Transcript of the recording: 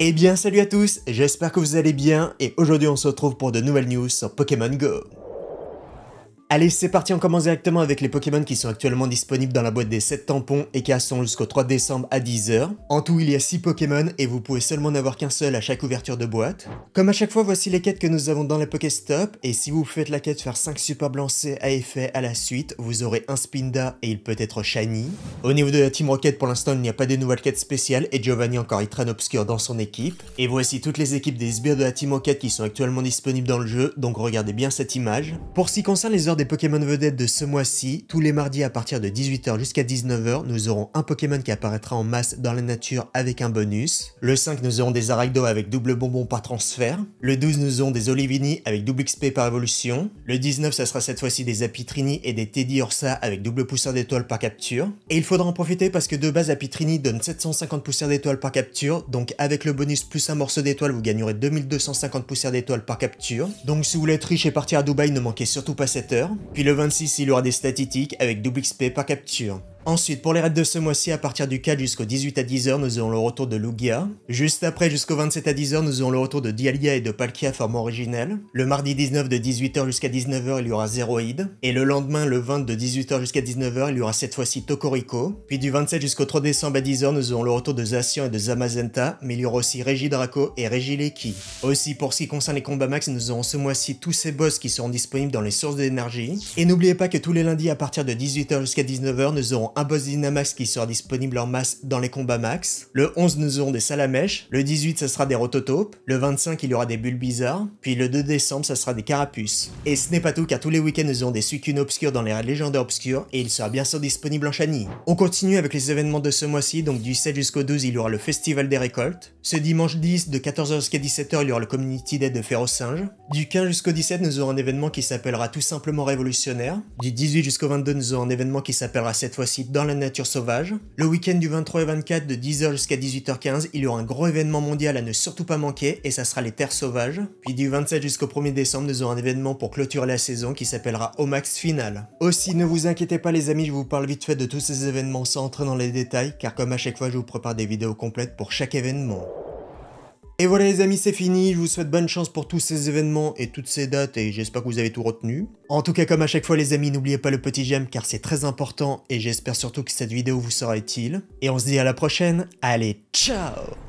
Eh bien salut à tous, j'espère que vous allez bien et aujourd'hui on se retrouve pour de nouvelles news sur Pokémon Go. Allez, c'est parti, on commence directement avec les Pokémon qui sont actuellement disponibles dans la boîte des 7 tampons et qui sont jusqu'au 3 décembre à 10h. En tout, il y a 6 Pokémon et vous pouvez seulement n'avoir qu'un seul à chaque ouverture de boîte. Comme à chaque fois, voici les quêtes que nous avons dans les Pokéstop et si vous faites la quête faire 5 super Blancés à effet à la suite, vous aurez un Spinda et il peut être Shiny. Au niveau de la Team Rocket, pour l'instant, il n'y a pas de nouvelles quêtes spéciales et Giovanni encore il traîne obscur dans son équipe. Et voici toutes les équipes des sbires de la Team Rocket qui sont actuellement disponibles dans le jeu, donc regardez bien cette image. Pour ce qui concerne les des Pokémon vedettes de ce mois-ci, tous les mardis à partir de 18h jusqu'à 19h, nous aurons un Pokémon qui apparaîtra en masse dans la nature avec un bonus. Le 5, nous aurons des Araido avec double bonbon par transfert. Le 12, nous aurons des Olivini avec double XP par évolution. Le 19, ça sera cette fois-ci des Apitrini et des Teddy Orsa avec double poussière d'étoile par capture. Et il faudra en profiter parce que de base, Apitrini donne 750 poussières d'étoiles par capture, donc avec le bonus plus un morceau d'étoile, vous gagnerez 2250 poussières d'étoiles par capture. Donc si vous voulez être riche et partir à Dubaï, ne manquez surtout pas cette heure. Puis le 26, il aura des statistiques avec double XP par capture. Ensuite, pour les raids de ce mois-ci, à partir du 4 jusqu'au 18 à 10h, nous aurons le retour de Lugia. Juste après, jusqu'au 27 à 10h, nous aurons le retour de Dialia et de Palkia forme originelle. Le mardi 19 de 18h jusqu'à 19h, il y aura Zeroid. Et le lendemain, le 20 de 18h jusqu'à 19h, il y aura cette fois-ci Tokoriko. Puis du 27 jusqu'au 3 décembre à 10h, nous aurons le retour de Zacian et de Zamazenta, mais il y aura aussi Draco et Regileki. Aussi, pour ce qui concerne les combats max, nous aurons ce mois-ci tous ces boss qui seront disponibles dans les sources d'énergie. Et n'oubliez pas que tous les lundis à partir de 18h jusqu'à 19h, nous aurons un boss Dynamax qui sera disponible en masse dans les combats max. Le 11, nous aurons des Salamèches. Le 18, ça sera des rototopes, Le 25, il y aura des Bulles Bizarres. Puis le 2 décembre, ça sera des Carapuces. Et ce n'est pas tout, car tous les week-ends, nous aurons des suicunes obscures dans les légendes légendaires obscures, et il sera bien sûr disponible en Shani. On continue avec les événements de ce mois-ci, donc du 7 jusqu'au 12, il y aura le Festival des récoltes. Ce dimanche 10, de 14h jusqu'à 17h, il y aura le Community Day de singes, Du 15 jusqu'au 17, nous aurons un événement qui s'appellera tout simplement Révolutionnaire. Du 18 jusqu'au 22, nous aurons un événement qui s'appellera cette fois-ci dans la nature sauvage. Le week-end du 23 et 24 de 10h jusqu'à 18h15, il y aura un gros événement mondial à ne surtout pas manquer et ça sera les terres sauvages. Puis du 27 jusqu'au 1er décembre, nous aurons un événement pour clôturer la saison qui s'appellera Omax Final. Aussi, ne vous inquiétez pas les amis, je vous parle vite fait de tous ces événements sans entrer dans les détails car comme à chaque fois, je vous prépare des vidéos complètes pour chaque événement. Et voilà les amis, c'est fini, je vous souhaite bonne chance pour tous ces événements et toutes ces dates et j'espère que vous avez tout retenu. En tout cas comme à chaque fois les amis, n'oubliez pas le petit j'aime car c'est très important et j'espère surtout que cette vidéo vous sera utile. Et on se dit à la prochaine, allez ciao